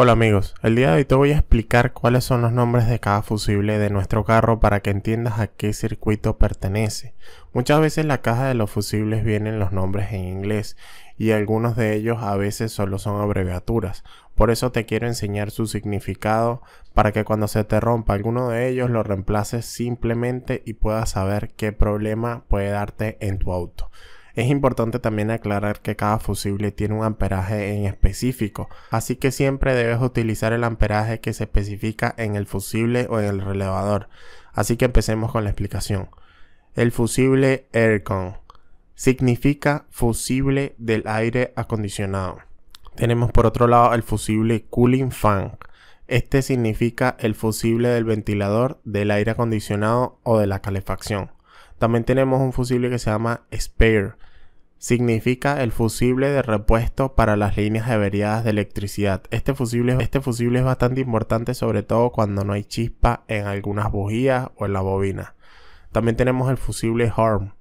Hola amigos, el día de hoy te voy a explicar cuáles son los nombres de cada fusible de nuestro carro para que entiendas a qué circuito pertenece. Muchas veces en la caja de los fusibles vienen los nombres en inglés y algunos de ellos a veces solo son abreviaturas. Por eso te quiero enseñar su significado para que cuando se te rompa alguno de ellos lo reemplaces simplemente y puedas saber qué problema puede darte en tu auto. Es importante también aclarar que cada fusible tiene un amperaje en específico, así que siempre debes utilizar el amperaje que se especifica en el fusible o en el relevador. Así que empecemos con la explicación. El fusible Aircon significa fusible del aire acondicionado. Tenemos por otro lado el fusible Cooling Fan. Este significa el fusible del ventilador, del aire acondicionado o de la calefacción. También tenemos un fusible que se llama spare. Significa el fusible de repuesto para las líneas averiadas de electricidad. Este fusible, este fusible es bastante importante sobre todo cuando no hay chispa en algunas bujías o en la bobina. También tenemos el fusible horn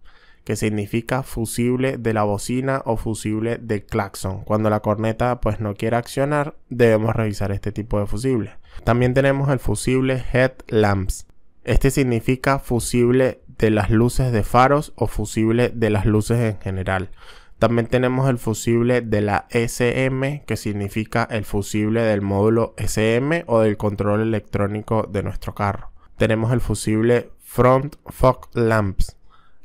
que significa fusible de la bocina o fusible de claxon. Cuando la corneta pues no quiere accionar, debemos revisar este tipo de fusible. También tenemos el fusible Head Lamps. Este significa fusible de las luces de faros o fusible de las luces en general. También tenemos el fusible de la SM, que significa el fusible del módulo SM o del control electrónico de nuestro carro. Tenemos el fusible Front Fog Lamps,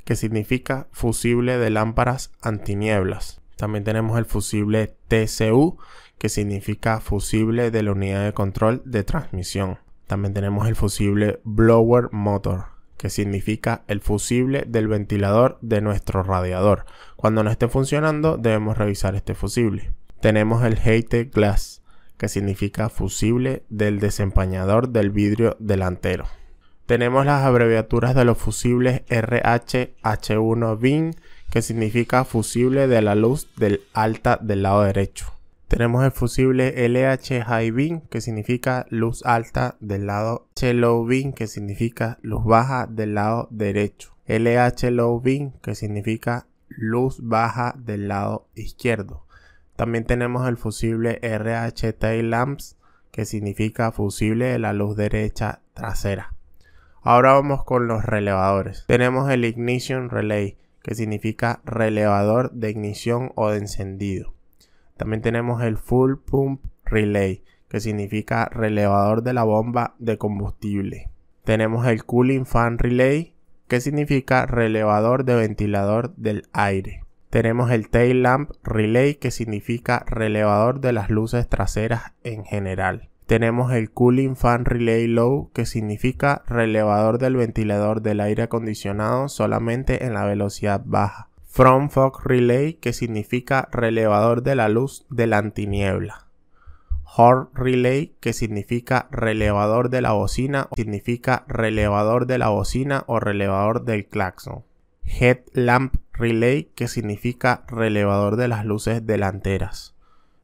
que significa fusible de lámparas antinieblas. También tenemos el fusible TCU, que significa fusible de la unidad de control de transmisión. También tenemos el fusible Blower Motor, que significa el fusible del ventilador de nuestro radiador. Cuando no esté funcionando, debemos revisar este fusible. Tenemos el heated glass, que significa fusible del desempañador del vidrio delantero. Tenemos las abreviaturas de los fusibles RH-H1 BIN, que significa fusible de la luz del alta del lado derecho. Tenemos el fusible LH High Beam, que significa luz alta del lado LH Low Beam, que significa luz baja del lado derecho. LH Low Beam, que significa luz baja del lado izquierdo. También tenemos el fusible RH Tail Lamps, que significa fusible de la luz derecha trasera. Ahora vamos con los relevadores. Tenemos el Ignition Relay, que significa relevador de ignición o de encendido. También tenemos el Full Pump Relay, que significa relevador de la bomba de combustible. Tenemos el Cooling Fan Relay, que significa relevador de ventilador del aire. Tenemos el Tail Lamp Relay, que significa relevador de las luces traseras en general. Tenemos el Cooling Fan Relay Low, que significa relevador del ventilador del aire acondicionado solamente en la velocidad baja. From Fog Relay, que significa relevador de la luz de la antiniebla. Horn Relay, que significa relevador de la bocina, significa relevador de la bocina o relevador del claxon. Head Lamp Relay, que significa relevador de las luces delanteras.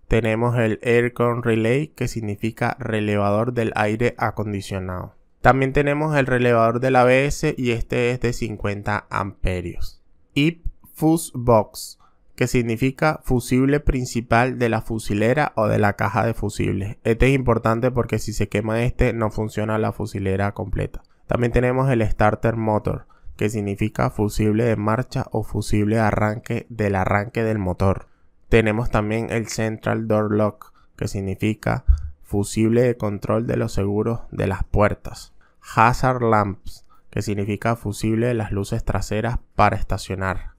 Tenemos el Aircon Relay, que significa relevador del aire acondicionado. También tenemos el relevador del ABS y este es de 50 amperios. IP BOX, que significa fusible principal de la fusilera o de la caja de fusibles. Este es importante porque si se quema este no funciona la fusilera completa. También tenemos el starter motor, que significa fusible de marcha o fusible de arranque del arranque del motor. Tenemos también el central door lock, que significa fusible de control de los seguros de las puertas. Hazard lamps, que significa fusible de las luces traseras para estacionar.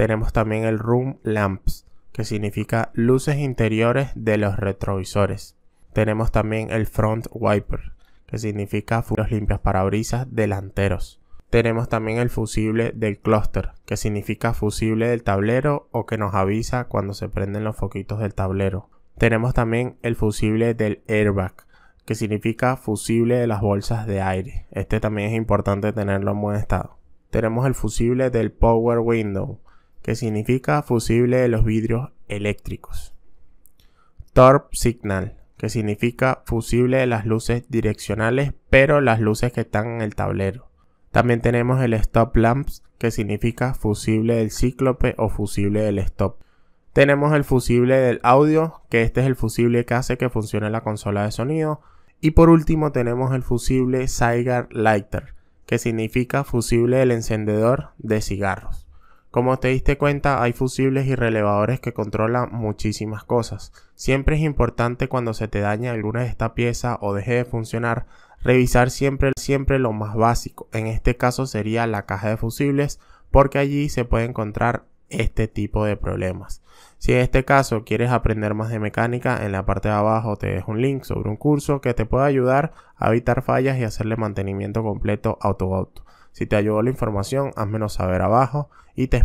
Tenemos también el Room Lamps, que significa luces interiores de los retrovisores. Tenemos también el Front Wiper, que significa los limpias brisas delanteros. Tenemos también el fusible del Cluster, que significa fusible del tablero o que nos avisa cuando se prenden los foquitos del tablero. Tenemos también el fusible del airbag, que significa fusible de las bolsas de aire. Este también es importante tenerlo en buen estado. Tenemos el fusible del power window, que significa fusible de los vidrios eléctricos. Torp Signal, que significa fusible de las luces direccionales, pero las luces que están en el tablero. También tenemos el Stop Lamps, que significa fusible del cíclope o fusible del stop. Tenemos el fusible del audio, que este es el fusible que hace que funcione la consola de sonido. Y por último tenemos el fusible Saigar Lighter, que significa fusible del encendedor de cigarros. Como te diste cuenta, hay fusibles y relevadores que controlan muchísimas cosas. Siempre es importante cuando se te daña alguna de estas piezas o deje de funcionar, revisar siempre, siempre lo más básico. En este caso sería la caja de fusibles, porque allí se puede encontrar este tipo de problemas. Si en este caso quieres aprender más de mecánica, en la parte de abajo te dejo un link sobre un curso que te puede ayudar a evitar fallas y hacerle mantenimiento completo a tu auto. Si te ayudó la información, menos saber abajo y te